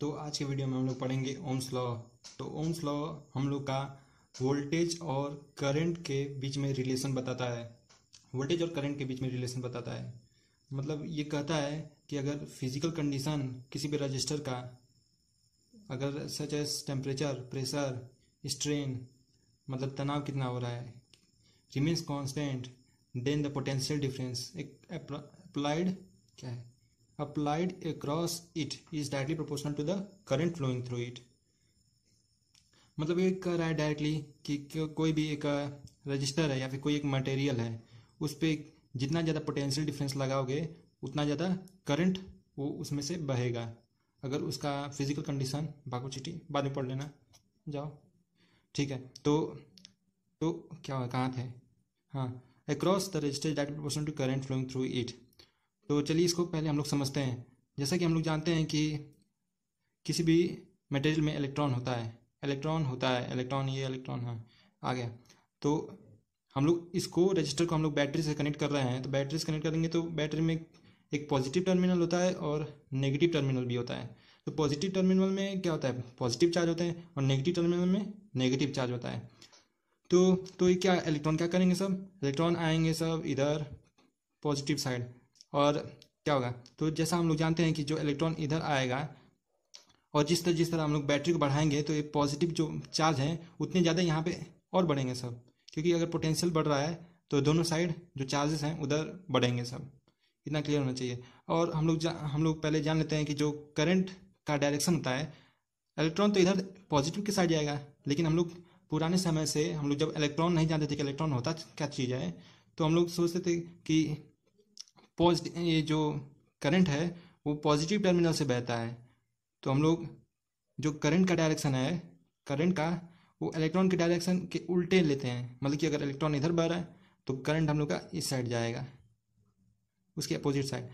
तो आज के वीडियो में हम लोग पढ़ेंगे ओम्स लॉ तो ओम्स लॉ हम लोग का वोल्टेज और करंट के बीच में रिलेशन बताता है वोल्टेज और करंट के बीच में रिलेशन बताता है मतलब ये कहता है कि अगर फिजिकल कंडीशन किसी भी रजिस्टर का अगर such as temperature pressure strain मतलब तनाव कितना हो रहा है remains constant then the potential difference एक अप्लाइड क्या है applied across it is directly proportional to the current flowing through it मतलब ये कह रहा है डायरेक्टली कि कोई भी एक रजिस्टर है या फिर कोई एक मटेरियल है उस पर जितना ज़्यादा पोटेंशियल डिफरेंस लगाओगे उतना ज़्यादा करंट वो उसमें से बहेगा अगर उसका फिजिकल कंडीशन बाकू चिटी बाद में पढ़ लेना जाओ ठीक है तो तो क्या हुआ कहाँ थे हाँ across the resistor direct proportion to current flowing through it तो चलिए इसको पहले हम लोग समझते हैं जैसा कि हम लोग जानते हैं कि किसी भी मटेरियल में इलेक्ट्रॉन होता है इलेक्ट्रॉन होता है इलेक्ट्रॉन ये इलेक्ट्रॉन है हाँ, आ गया तो हम लोग इसको रजिस्टर को हम लोग बैटरी से कनेक्ट कर रहे हैं तो बैटरी से कनेक्ट करेंगे तो बैटरी में एक पॉजिटिव टर्मिनल होता है और नेगेटिव टर्मिनल भी होता है तो पॉजिटिव टर्मिनल में क्या होता है पॉजिटिव चार्ज होते हैं और नेगेटिव टर्मिनल में नेगेटिव चार्ज होता है तो तो ये क्या इलेक्ट्रॉन क्या करेंगे सब इलेक्ट्रॉन आएंगे सब इधर पॉजिटिव साइड और क्या होगा तो जैसा हम लोग जानते हैं कि जो इलेक्ट्रॉन इधर आएगा और जिस तरह जिस तरह हम लोग बैटरी को बढ़ाएंगे तो ये पॉजिटिव जो चार्ज हैं उतने ज़्यादा यहाँ पे और बढ़ेंगे सब क्योंकि अगर पोटेंशियल बढ़ रहा है तो दोनों साइड जो चार्जेस हैं उधर बढ़ेंगे सब इतना क्लियर होना चाहिए और हम लोग हम लोग पहले जान लेते हैं कि जो करंट का डायरेक्शन होता है इलेक्ट्रॉन तो इधर पॉजिटिव के साइड जाएगा लेकिन हम लोग पुराने समय से हम लोग जब इलेक्ट्रॉन नहीं जानते थे कि इलेक्ट्रॉन होता क्या चीज़ है तो हम लोग सोचते थे कि पॉजिटिव ये जो करंट है वो पॉजिटिव टर्मिनल से बहता है तो हम लोग जो करंट का डायरेक्शन है करंट का वो इलेक्ट्रॉन के डायरेक्शन के उल्टे लेते हैं मतलब कि अगर इलेक्ट्रॉन इधर बह रहा है तो करंट हम लोग का इस साइड जाएगा उसके अपोजिट साइड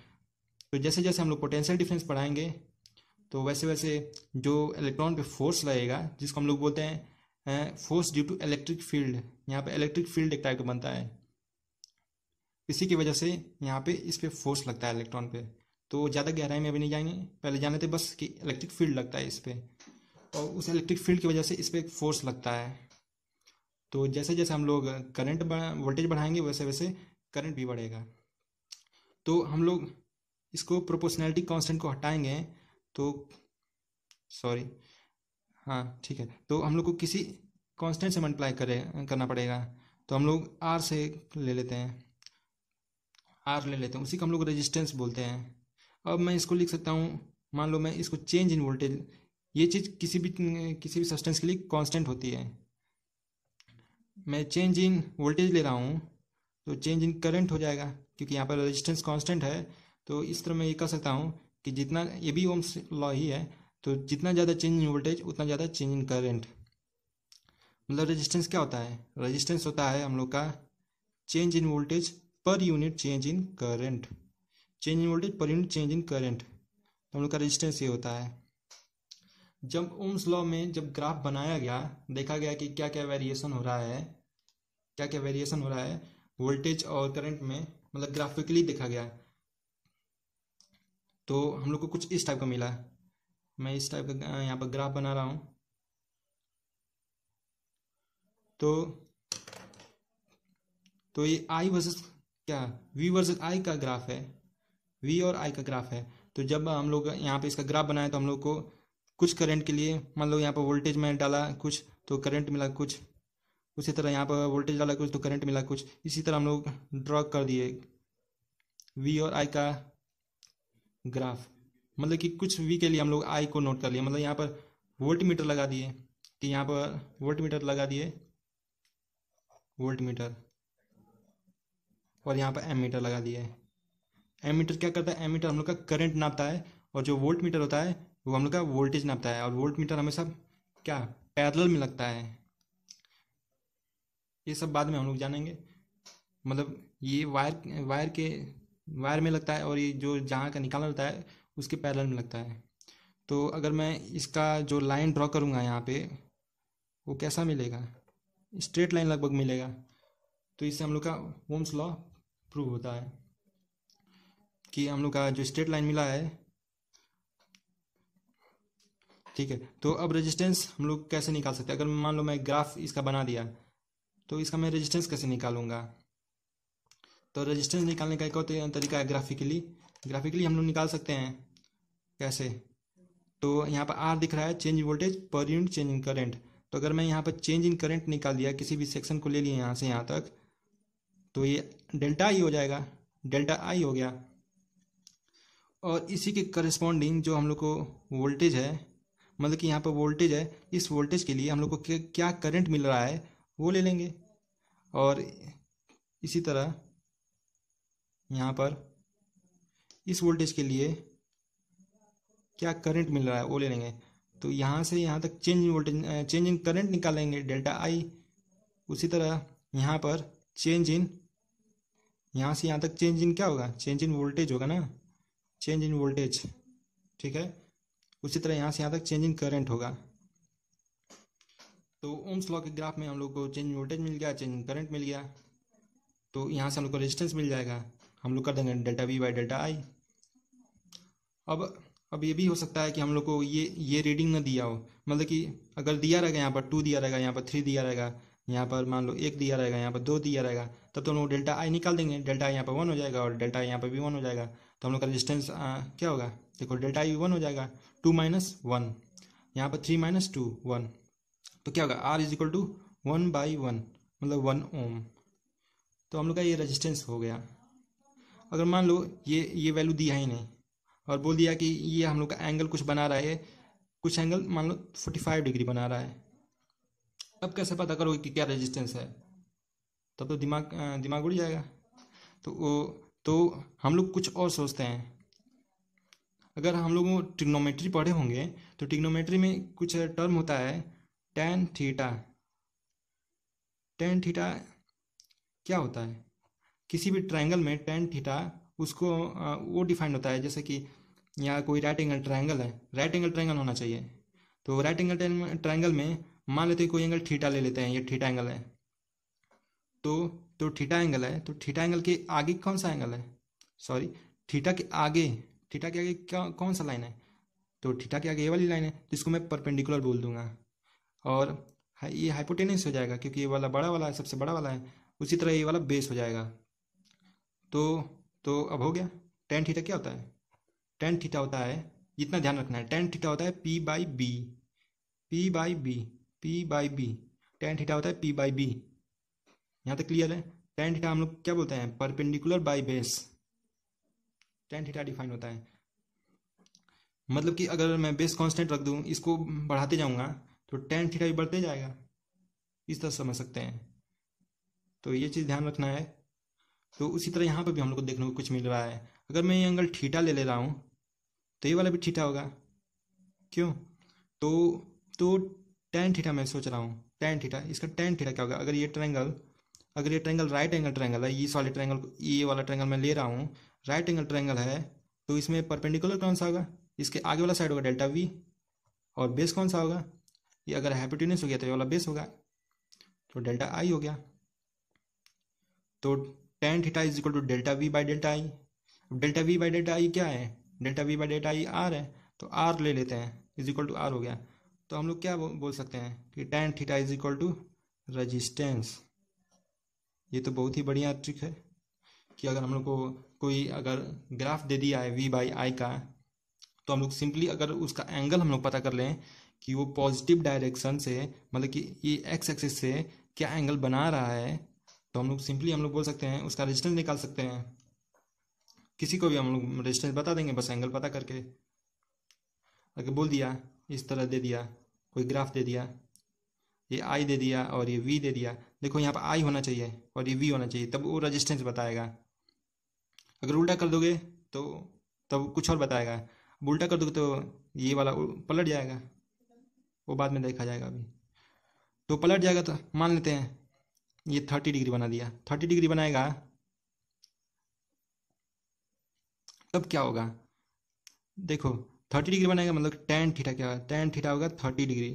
तो जैसे जैसे हम लोग पोटेंशियल डिफरेंस पढ़ाएंगे तो वैसे वैसे जो इलेक्ट्रॉन पे फोर्स लगेगा जिसको हम लोग बोलते हैं force due to electric field यहाँ पे इलेक्ट्रिक फील्ड एक टाइप का बनता है इसी की वजह से यहाँ पे इस पर फोर्स लगता है इलेक्ट्रॉन पे तो ज़्यादा गहराई में अभी नहीं जाएंगे पहले जाने थे बस कि इलेक्ट्रिक फील्ड लगता है इस पर और उस इलेक्ट्रिक फील्ड की वजह से इस पर फोर्स लगता है तो जैसे जैसे हम लोग करंट वोल्टेज बढ़ाएंगे वैसे वैसे करंट भी बढ़ेगा तो हम लोग इसको प्रोपोर्शनैलिटी कांस्टेंट को हटाएंगे तो सॉरी हाँ ठीक है तो हम लोग को किसी कांस्टेंट से मल्टीप्लाई करें करना पड़ेगा तो हम लोग आर से ले लेते हैं आर ले लेते हैं उसी को हम लोग रेजिस्टेंस बोलते हैं अब मैं इसको लिख सकता हूँ मान लो मैं इसको चेंज इन वोल्टेज ये चीज़ किसी भी किसी भी सब्सटेंस के लिए कांस्टेंट होती है मैं चेंज इन वोल्टेज ले रहा हूँ तो चेंज इन करंट हो जाएगा क्योंकि यहाँ पर रेजिस्टेंस कांस्टेंट है तो इस तरह मैं ये कह सकता हूँ कि जितना ये भी ओम्स लॉ ही है तो जितना ज़्यादा चेंज इन वोल्टेज उतना ज़्यादा चेंज इन करंट मतलब रेजिस्टेंस क्या होता है रेजिस्टेंस होता है हम लोग का change in voltage per unit change in current change in voltage per unit change in current तो हम लोग का रेजिस्टेंस ये होता है जब उम्स लॉ में जब ग्राफ बनाया गया देखा गया कि क्या क्या वेरिएशन हो रहा है क्या क्या वेरिएशन हो रहा है वोल्टेज और करंट में मतलब ग्राफिकली देखा गया तो हम लोग को कुछ इस टाइप का मिला मैं इस टाइप का यहाँ पर ग्राफ बना रहा हूँ तो तो ये आई वर्सेस क्या वी वर्सेज आई का ग्राफ है वी और आई का ग्राफ है तो जब हम लोग यहाँ पे इसका ग्राफ बनाए तो हम लोग को कुछ करंट के लिए मान लो यहाँ पर वोल्टेज में डाला कुछ तो करंट मिला कुछ उसी तरह यहाँ पर वोल्टेज डाला कुछ तो करंट मिला कुछ इसी तरह हम लोग ड्रॉ कर दिए वी और आई का ग्राफ मतलब कि कुछ वी के लिए हम लोग आई को नोट कर लिए मतलब यहाँ पर वोल्ट मीटर लगा दिए कि तो यहाँ पर वोल्ट मीटर लगा दिए वोल्ट मीटर और यहाँ पर एम मीटर लगा दिया है एम मीटर क्या करता है एम मीटर हम लोग का करंट नापता है और जो वोल्ट मीटर होता है वो हम लोग का वोल्टेज नापता है और वोल्ट मीटर हमेशा क्या पैरल में लगता है ये सब बाद में हम लोग जानेंगे मतलब ये वायर वायर के वायर में लगता है और ये जो जहाँ का निकालना होता है उसके पैरल में लगता है तो अगर मैं इसका जो लाइन ड्रॉ करूँगा यहाँ पे वो कैसा मिलेगा स्ट्रेट लाइन लगभग मिलेगा तो इससे हम लोग का ओम्स लॉ प्रूव होता है कि हम लोग का जो स्ट्रेट लाइन मिला है ठीक है तो अब रेजिस्टेंस हम लोग कैसे निकाल सकते हैं अगर मान लो मैं ग्राफ इसका बना दिया तो इसका मैं रेजिस्टेंस कैसे निकालूंगा तो रेजिस्टेंस निकालने का एक और तरीका है ग्राफिकली ग्राफिकली हम लोग निकाल सकते हैं कैसे तो यहाँ पर आर दिख रहा है change voltage per unit change in current तो अगर मैं यहाँ पर चेंज इन करेंट निकाल दिया किसी भी सेक्शन को ले लिया यहाँ से यहाँ तक तो ये डेल्टा आई हो जाएगा डेल्टा आई हो गया और इसी के करस्पॉन्डिंग जो हम लोग को वोल्टेज है मतलब कि यहाँ पर वोल्टेज है इस वोल्टेज के लिए हम लोग को क्या करंट मिल रहा है वो ले लेंगे और इसी तरह यहाँ पर इस वोल्टेज के लिए क्या करंट मिल रहा है वो ले लेंगे तो यहाँ से यहाँ तक change in voltage change in current निकालेंगे डेल्टा आई उसी तरह यहाँ पर चेंज इन यहाँ से यहाँ तक चेंज इन क्या होगा चेंज इन वोल्टेज होगा ना चेंज इन वोल्टेज ठीक है उसी तरह यहाँ से यहाँ तक चेंज इन करंट होगा तो ओम्स लॉ के ग्राफ में हम लोग को चेंज इन वोल्टेज मिल गया चेंज इन करंट मिल गया तो यहाँ से हम लोग को रेजिस्टेंस मिल जाएगा हम लोग कर देंगे delta V by delta I अब अब ये भी हो सकता है कि हम लोग को ये ये रीडिंग ना दिया हो मतलब कि अगर दिया रहेगा यहाँ पर टू दिया रहेगा यहाँ पर थ्री दिया रहेगा यहाँ पर मान लो एक दिया रहेगा यहाँ पर दो दिया रहेगा तब तो हम लोग डेल्टा आई निकाल देंगे डेल्टा यहाँ पर वन हो जाएगा और डेल्टा यहाँ पर भी वन हो जाएगा तो हम लोग का रेजिस्टेंस क्या होगा देखो डेल्टा आई वन हो जाएगा टू माइनस वन यहाँ पर थ्री माइनस टू वन तो क्या होगा R is equal to one by one मतलब वन ओम तो हम लोग का ये रेजिस्टेंस हो गया अगर मान लो ये ये वैल्यू दिया ही नहीं और बोल दिया कि ये हम लोग का एंगल कुछ बना रहा है कुछ एंगल मान लो फोर्टी फाइव डिग्री बना रहा है तब कैसे पता करोगे कि क्या रेजिस्टेंस है तब तो दिमाग दिमाग उड़ जाएगा तो वो तो हम लोग कुछ और सोचते हैं अगर हम लोग टिग्नोमेट्री पढ़े होंगे तो टिग्नोमेट्री में कुछ टर्म होता है टेन थीटा टेन थीटा क्या होता है किसी भी ट्रायंगल में टेन थीटा उसको वो डिफाइंड होता है जैसे कि यहाँ कोई राइट एंगल ट्रायंगल है राइट एंगल ट्रायंगल होना चाहिए तो राइट एंगल ट्रायंगल में मान लेते हैं कोई एंगल थीटा ले लेते हैं ये थीटा एंगल है तो तो थीटा एंगल है तो थीटा एंगल के आगे कौन सा एंगल है सॉरी थीटा के आगे थीटा के आगे क्या कौन सा लाइन है तो थीटा के आगे ये वाली लाइन है तो इसको मैं परपेंडिकुलर बोल दूंगा और ये हाइपोटेनस हो जाएगा क्योंकि ये वाला बड़ा वाला है सबसे बड़ा वाला है उसी तरह ये वाला बेस हो जाएगा तो तो अब हो गया टेन थीटा क्या होता है टेन थीटा होता है जितना ध्यान रखना है टेन थीटा होता है P by B P by B P by B tan theta होता है पी बाई बी यहाँ तक क्लियर है टेन थीटा हम लोग क्या बोलते हैं perpendicular by base tan theta define होता है मतलब कि अगर मैं बेस कांस्टेंट रख दूँ इसको बढ़ाते जाऊँगा तो टेन थीटा भी बढ़ते जाएगा इस तरह समझ सकते हैं तो ये चीज़ ध्यान रखना है तो उसी तरह यहाँ पर भी हम लोग को देखने को कुछ मिल रहा है अगर मैं ये एंगल ठीठा ले ले रहा हूँ तो ये वाला भी ठीठा होगा क्यों तो तो टेन थीटा मैं सोच रहा हूँ टेन थीटा इसका टेन थीटा क्या होगा अगर ये ट्रैंगल अगर ये ट्रैंगल राइट एंगल ट्रैंगल है ये सॉलिड ट्रैंगल ये वाला ट्रैंगल मैं ले रहा हूँ राइट एंगल ट्रैंगल है तो इसमें परपेंडिकुलर कौन सा होगा इसके आगे वाला साइड होगा डेल्टा वी और बेस कौन सा होगा ये अगर हैपेटोनियस हो गया तो ये वाला बेस होगा तो डेल्टा आई हो गया तो tan theta is equal to delta V by delta I अब delta V by delta I क्या है delta V by delta I R है तो आर ले लेते हैं इज इक्वल टू आर हो गया तो हम लोग क्या बोल सकते हैं कि tan theta is equal to resistance ये तो बहुत ही बढ़िया ट्रिक है कि अगर हम लोग को कोई अगर ग्राफ दे दिया है वी बाई आई का तो हम लोग सिंपली अगर उसका एंगल हम लोग पता कर लें कि वो पॉजिटिव डायरेक्शन से मतलब कि ये एक्स एक्सिस से क्या एंगल बना रहा है तो हम लोग सिंपली हम लोग बोल सकते हैं उसका रजिस्टेंस निकाल सकते हैं किसी को भी हम लोग रजिस्टेंस बता देंगे बस एंगल पता करके अगर बोल दिया इस तरह दे दिया कोई ग्राफ दे दिया ये आई दे दिया और ये वी दे दिया देखो यहाँ पर आई होना चाहिए और ये वी होना चाहिए तब वो रजिस्टेंस बताएगा अगर उल्टा कर दोगे तो तब कुछ और बताएगा उल्टा कर दोगे तो ये वाला पलट जाएगा वो बाद में देखा जाएगा अभी तो पलट जाएगा तो मान लेते हैं ये थर्टी डिग्री बना दिया थर्टी डिग्री बनाएगा तब क्या होगा देखो थर्टी डिग्री बनाएगा मतलब टेन थीटा क्या होगा टेन थीटा होगा थर्टी डिग्री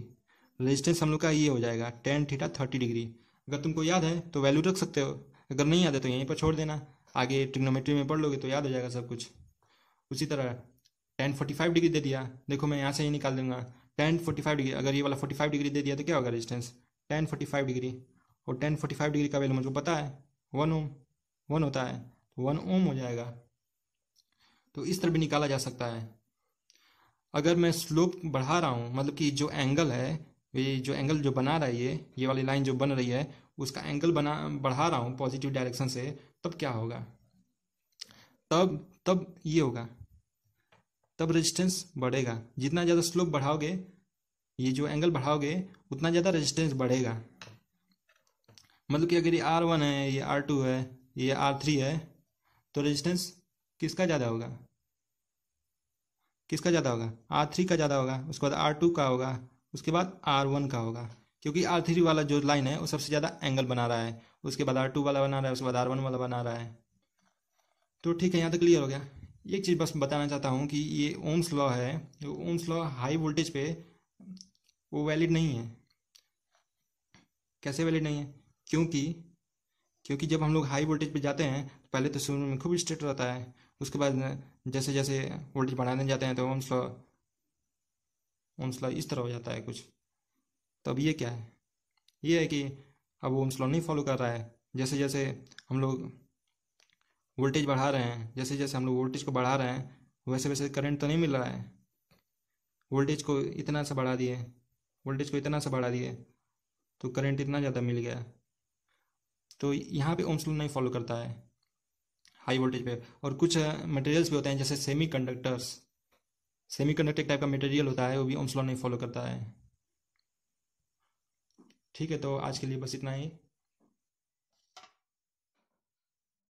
रेजिस्टेंस हम लोग का ये हो जाएगा टेन थीटा थर्टी डिग्री अगर तुमको याद है तो वैल्यू रख सकते हो अगर नहीं याद है तो यहीं पर छोड़ देना आगे ट्रिग्नोमेट्री में पढ़ लोगे तो याद हो जाएगा सब कुछ उसी तरह टेन फोर्टी फाइव डिग्री दे दिया देखो मैं यहाँ से ही निकाल दूंगा टेन फोर्टी फाइव डिग्री अगर ये वाला फोर्टी फाइव डिग्री दे दिया तो क्या होगा resistance tan forty five degree और टेन फोर्टी फाइव डिग्री का वैल्यू मुझको पता है वन ओम वन होता है तो वन ओम हो जाएगा तो इस तरह भी निकाला जा सकता है अगर मैं स्लोप बढ़ा रहा हूँ मतलब कि जो एंगल है ये जो एंगल जो बना रहा है ये ये वाली लाइन जो बन रही है उसका एंगल बना बढ़ा रहा हूँ पॉजिटिव डायरेक्शन से तब क्या होगा तब तब ये होगा तब रेजिस्टेंस बढ़ेगा जितना ज़्यादा स्लोप बढ़ाओगे ये जो एंगल बढ़ाओगे उतना ज़्यादा रेजिस्टेंस बढ़ेगा मतलब कि अगर ये आर वन है ये आर टू है ये आर थ्री है तो रेजिस्टेंस किसका ज़्यादा होगा किसका ज़्यादा होगा आर थ्री का ज़्यादा होगा उसके बाद आर टू का होगा उसके बाद आर वन का होगा क्योंकि आर थ्री वाला जो लाइन है वो सबसे ज़्यादा एंगल बना रहा है उसके बाद आर टू वाला बना रहा है उसके बाद आर वन वाला बना रहा है तो ठीक है यहाँ तक तो क्लियर हो गया एक चीज़ बस बताना चाहता हूँ कि ये ओम्स लॉ है जो ओम्स लॉ हाई वोल्टेज पे वो वैलिड नहीं है कैसे वैलिड नहीं है क्योंकि क्योंकि जब हम लोग हाई वोल्टेज पे जाते हैं पहले तो शुरू में खूब स्ट्रेट रहता है उसके बाद जैसे जैसे वोल्टेज बढ़ाने जाते हैं तो ओम्स लॉ ओम्स लॉ इस तरह हो जाता है कुछ तो अब ये क्या है ये है कि अब ओम्स लॉ नहीं फॉलो कर रहा है जैसे जैसे हम लोग वोल्टेज बढ़ा रहे हैं जैसे जैसे हम लोग वोल्टेज को बढ़ा रहे हैं वैसे वैसे करंट तो नहीं मिल रहा है वोल्टेज को इतना सा बढ़ा दिए वोल्टेज को इतना सा बढ़ा दिए तो करंट इतना ज़्यादा मिल गया तो यहाँ पे ओम्स लॉ नहीं फॉलो करता है हाई वोल्टेज पे और कुछ मटेरियल्स भी होते हैं जैसे semiconductors semiconductor type का मटेरियल होता है वो भी ओम्सलॉ नहीं फॉलो करता है ठीक है तो आज के लिए बस इतना ही